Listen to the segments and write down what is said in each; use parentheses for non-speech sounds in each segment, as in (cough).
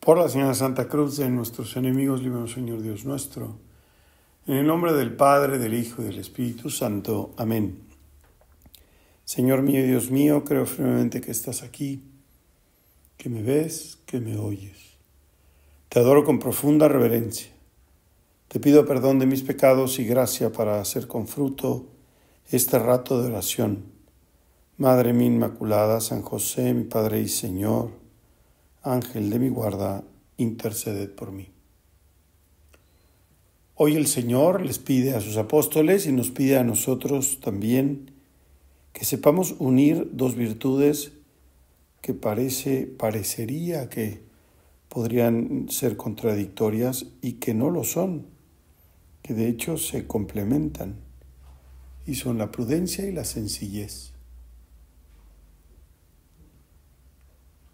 Por la Señora Santa Cruz de nuestros enemigos, líbranos, Señor Dios nuestro. En el nombre del Padre, del Hijo y del Espíritu Santo. Amén. Señor mío y Dios mío, creo firmemente que estás aquí, que me ves, que me oyes. Te adoro con profunda reverencia. Te pido perdón de mis pecados y gracia para hacer con fruto este rato de oración. Madre mi Inmaculada, San José, mi Padre y Señor, Ángel de mi guarda, interceded por mí. Hoy el Señor les pide a sus apóstoles y nos pide a nosotros también que sepamos unir dos virtudes que parece parecería que podrían ser contradictorias y que no lo son, que de hecho se complementan y son la prudencia y la sencillez.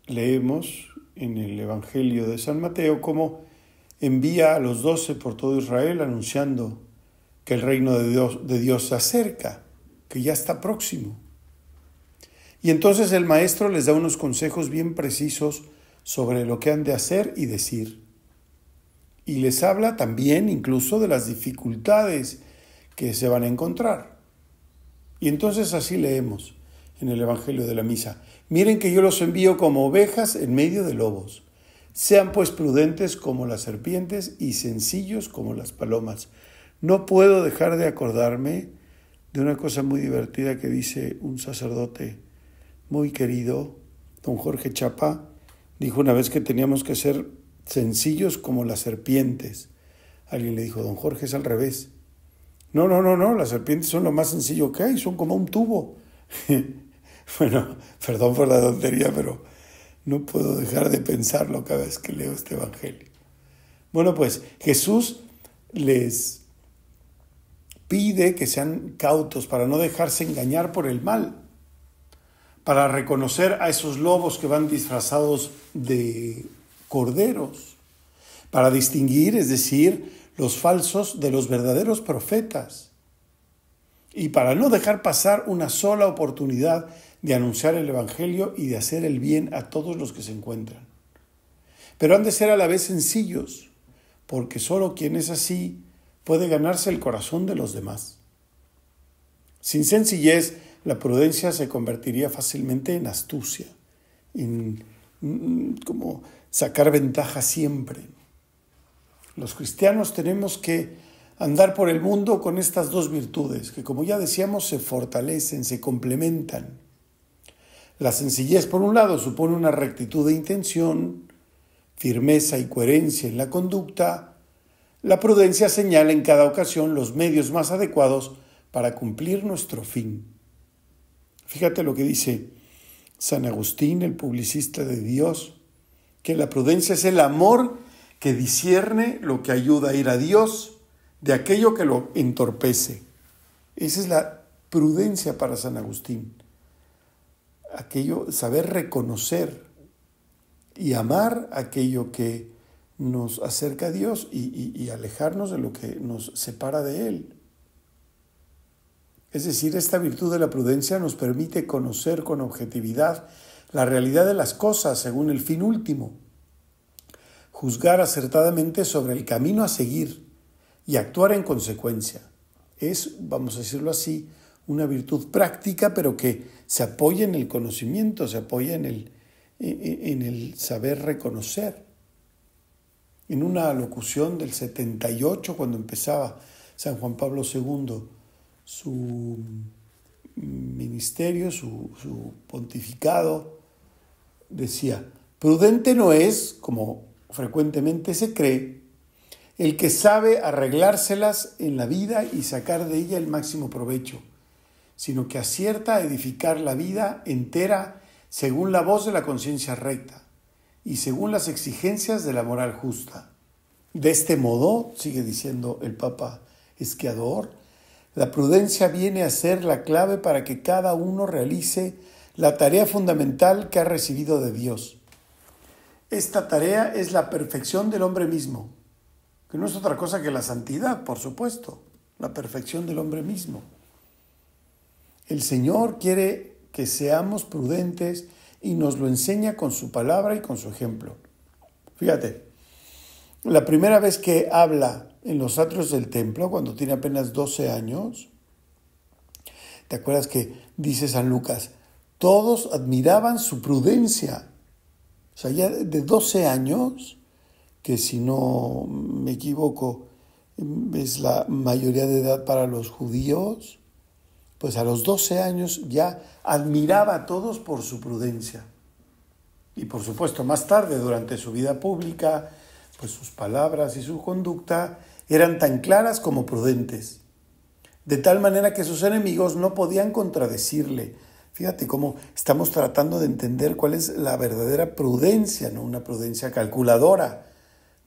Leemos en el Evangelio de San Mateo como envía a los doce por todo Israel anunciando que el reino de Dios, de Dios se acerca, que ya está próximo. Y entonces el maestro les da unos consejos bien precisos sobre lo que han de hacer y decir. Y les habla también incluso de las dificultades que se van a encontrar. Y entonces así leemos en el Evangelio de la Misa. Miren que yo los envío como ovejas en medio de lobos. Sean pues prudentes como las serpientes y sencillos como las palomas. No puedo dejar de acordarme de una cosa muy divertida que dice un sacerdote muy querido, don Jorge Chapa, dijo una vez que teníamos que ser sencillos como las serpientes. Alguien le dijo, don Jorge es al revés. No, no, no, no, las serpientes son lo más sencillo que hay, son como un tubo. (laughs) (laughs) Bueno, perdón por la tontería, pero no puedo dejar de pensarlo cada vez que leo este Evangelio. Bueno, pues Jesús les pide que sean cautos para no dejarse engañar por el mal, para reconocer a esos lobos que van disfrazados de corderos, para distinguir, es decir, los falsos de los verdaderos profetas, y para no dejar pasar una sola oportunidad de anunciar el Evangelio y de hacer el bien a todos los que se encuentran. Pero han de ser a la vez sencillos, porque solo quien es así puede ganarse el corazón de los demás. Sin sencillez, la prudencia se convertiría fácilmente en astucia, en, mm, como sacar ventaja siempre. Los cristianos tenemos que andar por el mundo con estas dos virtudes, que como ya decíamos, se fortalecen, se complementan. La sencillez, por un lado, supone una rectitud de intención, firmeza y coherencia en la conducta. La prudencia señala en cada ocasión los medios más adecuados para cumplir nuestro fin. Fíjate lo que dice San Agustín, el publicista de Dios, que la prudencia es el amor que discierne lo que ayuda a ir a Dios de aquello que lo entorpece. Esa es la prudencia para San Agustín aquello, saber reconocer y amar aquello que nos acerca a Dios y, y, alejarnos de lo que nos separa de Él. Es decir, esta virtud de la prudencia nos permite conocer con objetividad la realidad de las cosas según el fin último, juzgar acertadamente sobre el camino a seguir y actuar en consecuencia. Es, vamos a decirlo así, una virtud práctica, pero que se apoya en el conocimiento, se apoya en el, e, e, en el saber reconocer. En una locución del 78, cuando empezaba San Juan Pablo II su ministerio, su pontificado, decía, prudente no es, como frecuentemente se cree, el que sabe arreglárselas en la vida y sacar de ella el máximo provecho sino que acierta a edificar la vida entera según la voz de la conciencia recta y según las exigencias de la moral justa. De este modo, sigue diciendo el Papa Esquiador, la prudencia viene a ser la clave para que cada uno realice la tarea fundamental que ha recibido de Dios. Esta tarea es la perfección del hombre mismo, que no es otra cosa que la santidad, por supuesto, la perfección del hombre mismo. El Señor quiere que seamos prudentes y nos lo enseña con su palabra y con su ejemplo. Fíjate, la primera vez que habla en los atrios del templo, cuando tiene apenas 12 años, ¿te acuerdas que dice San Lucas? Todos admiraban su prudencia. O sea, ya de 12 años, que si no me equivoco es la mayoría de edad para los judíos, pues a los 12 años ya admiraba a todos por su prudencia. Y por supuesto, más tarde, durante su vida pública, pues sus palabras y su conducta eran tan claras como prudentes, de tal manera que sus enemigos no podían contradecirle. Fíjate cómo estamos tratando de entender cuál es la verdadera prudencia, no una prudencia calculadora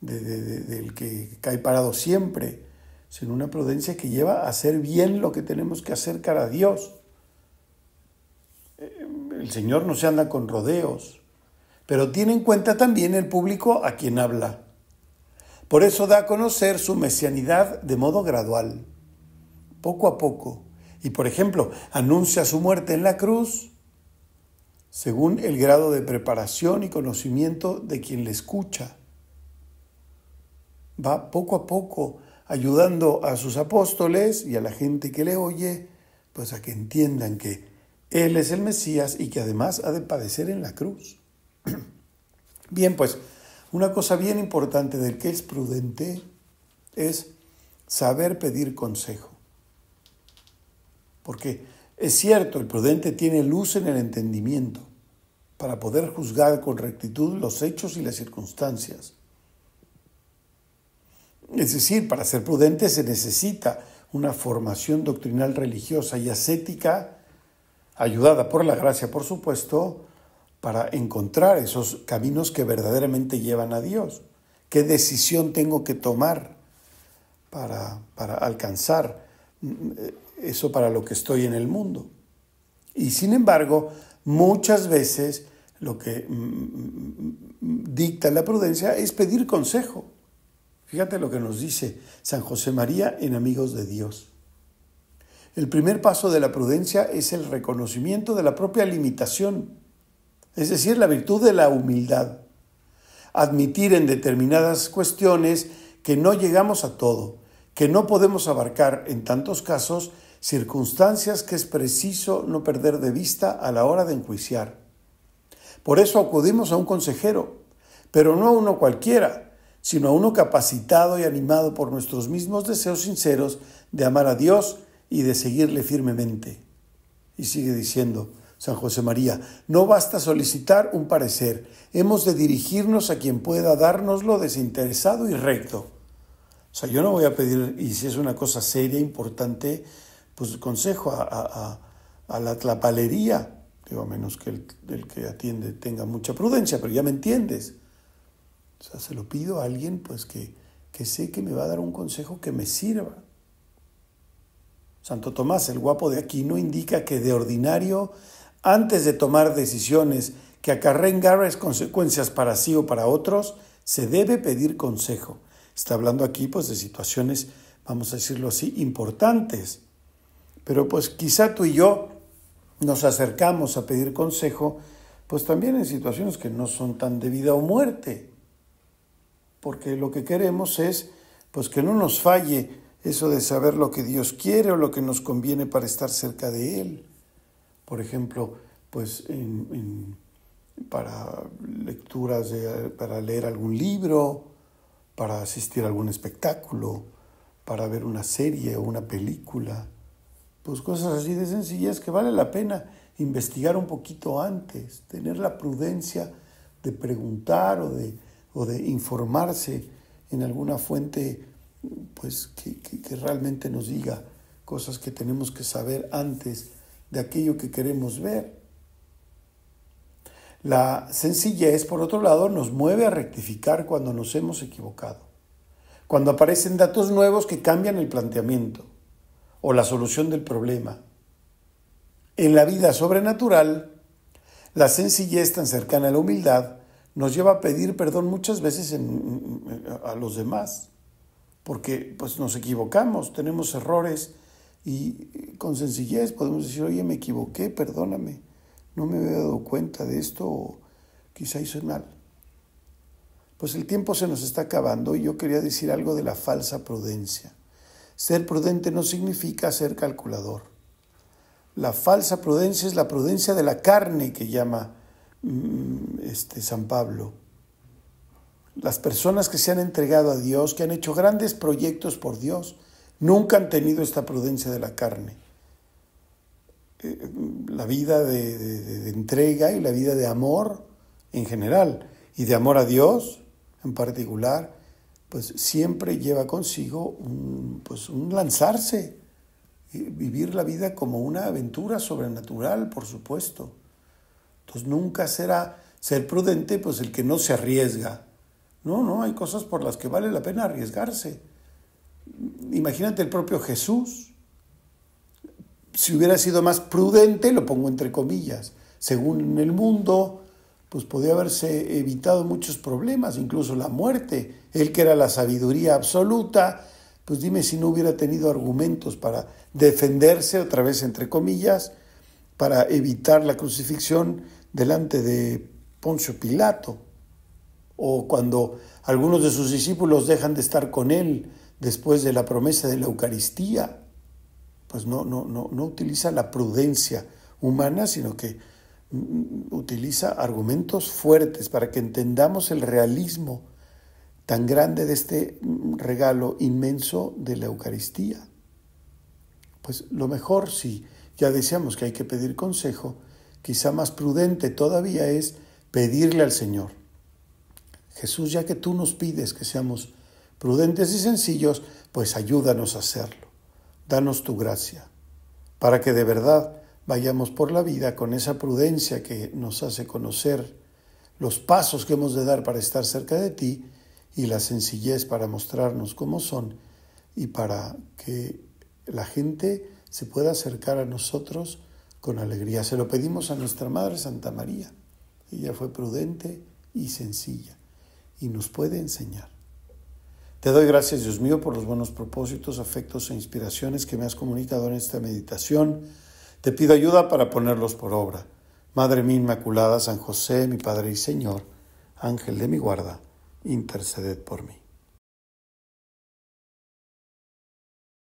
del que cae parado siempre sino una prudencia que lleva a hacer bien lo que tenemos que hacer cara a Dios. Eh, el Señor no se anda con rodeos, pero tiene en cuenta también el público a quien habla. Por eso da a conocer su mesianidad de modo gradual, poco a poco. Y por ejemplo, anuncia su muerte en la cruz según el grado de preparación y conocimiento de quien le escucha. Va poco a poco ayudando a sus apóstoles y a la gente que le oye, pues a que entiendan que Él es el Mesías y que además ha de padecer en la cruz. (clears throat) Bien, pues una cosa bien importante del que es prudente es saber pedir consejo. Porque es cierto, el prudente tiene luz en el entendimiento para poder juzgar con rectitud los hechos y las circunstancias es decir, para ser prudente se necesita una formación doctrinal religiosa y ascética, ayudada por la gracia, por supuesto, para encontrar esos caminos que verdaderamente llevan a Dios. ¿Qué decisión tengo que tomar para, alcanzar mm, eso para lo que estoy en el mundo? Y sin embargo, muchas veces lo que mm, mm, dicta la prudencia es pedir consejo. Fíjate lo que nos dice San José María en Amigos de Dios. El primer paso de la prudencia es el reconocimiento de la propia limitación, es decir, la virtud de la humildad. Admitir en determinadas cuestiones que no llegamos a todo, que no podemos abarcar en tantos casos circunstancias que es preciso no perder de vista a la hora de enjuiciar. Por eso acudimos a un consejero, pero no a uno cualquiera, sino a uno capacitado y animado por nuestros mismos deseos sinceros de amar a Dios y de seguirle firmemente. Y sigue diciendo San José María, no basta solicitar un parecer, hemos de dirigirnos a quien pueda dárnoslo desinteresado y recto. O sea, yo no voy a pedir, y si es una cosa seria, importante, pues consejo a, a, a, la tlapalería, digo, a menos que el, el que atiende tenga mucha prudencia, pero ya me entiendes. O sea, se lo pido a alguien pues que, sé que me va a dar un consejo que me sirva. Santo Tomás, el guapo de aquí, no indica que de ordinario, antes de tomar decisiones que acarreen graves consecuencias para sí o para otros, se debe pedir consejo. Está hablando aquí pues de situaciones, vamos a decirlo así, importantes. Pero pues quizá tú y yo nos acercamos a pedir consejo, pues también en situaciones que no son tan de vida o muerte porque lo que queremos es pues que no nos falle eso de saber lo que Dios quiere o lo que nos conviene para estar cerca de Él. Por ejemplo, pues para lecturas, para leer algún libro, para asistir a algún espectáculo, para ver una serie o una película, pues cosas así de sencillas que vale la pena investigar un poquito antes, tener la prudencia de preguntar o de o de informarse en alguna fuente pues, que, que realmente nos diga cosas que tenemos que saber antes de aquello que queremos ver. La sencillez, por otro lado, nos mueve a rectificar cuando nos hemos equivocado, cuando aparecen datos nuevos que cambian el planteamiento o la solución del problema. En la vida sobrenatural, la sencillez tan cercana a la humildad nos lleva a pedir perdón muchas veces a los demás, porque pues nos equivocamos, tenemos errores y eh, con sencillez podemos decir, oye, me equivoqué, perdóname, no me había dado cuenta de esto quizá hice mal. Pues el tiempo se nos está acabando y yo quería decir algo de la falsa prudencia. Ser prudente no significa ser calculador. La falsa prudencia es la prudencia de la carne que llama Mm, este, San Pablo. Las personas que se han entregado a Dios, que han hecho grandes proyectos por Dios, nunca han tenido esta prudencia de la carne. Eh, la vida de, entrega y la vida de amor en general y de amor a Dios en particular, pues siempre lleva consigo pues un lanzarse, vivir la vida como una aventura sobrenatural, por supuesto. Entonces pues, nunca será ser prudente pues el que no se arriesga. No, no, hay cosas por las que vale la pena arriesgarse. Imagínate el propio Jesús. Si hubiera sido más prudente, lo pongo entre comillas, según el mundo, pues podía haberse evitado muchos problemas, incluso la muerte. Él que era la sabiduría absoluta, pues dime si no hubiera tenido argumentos para defenderse, otra vez entre comillas, para evitar la crucifixión delante de Poncio Pilato, o cuando algunos de sus discípulos dejan de estar con él después de la promesa de la Eucaristía, pues no, no, no, utiliza la prudencia humana, sino que mm, utiliza argumentos fuertes para que entendamos el realismo tan grande de este mm, regalo inmenso de la Eucaristía. Pues lo mejor, si ya decíamos que hay que pedir consejo, quizá más prudente todavía es pedirle al Señor. Jesús, ya que tú nos pides que seamos prudentes y sencillos, pues ayúdanos a hacerlo. Danos tu gracia, para que de verdad vayamos por la vida con esa prudencia que nos hace conocer los pasos que hemos de dar para estar cerca de ti y la sencillez para mostrarnos cómo son y para que la gente se pueda acercar a nosotros con alegría. Se lo pedimos a nuestra Madre Santa María. Ella fue prudente y sencilla y nos puede enseñar. Te doy gracias, Dios mío, por los buenos propósitos, afectos e inspiraciones que me has comunicado en esta meditación. Te pido ayuda para ponerlos por obra. Madre mía Inmaculada, San José, mi Padre y Señor, Ángel de mi guarda, interceded por mí.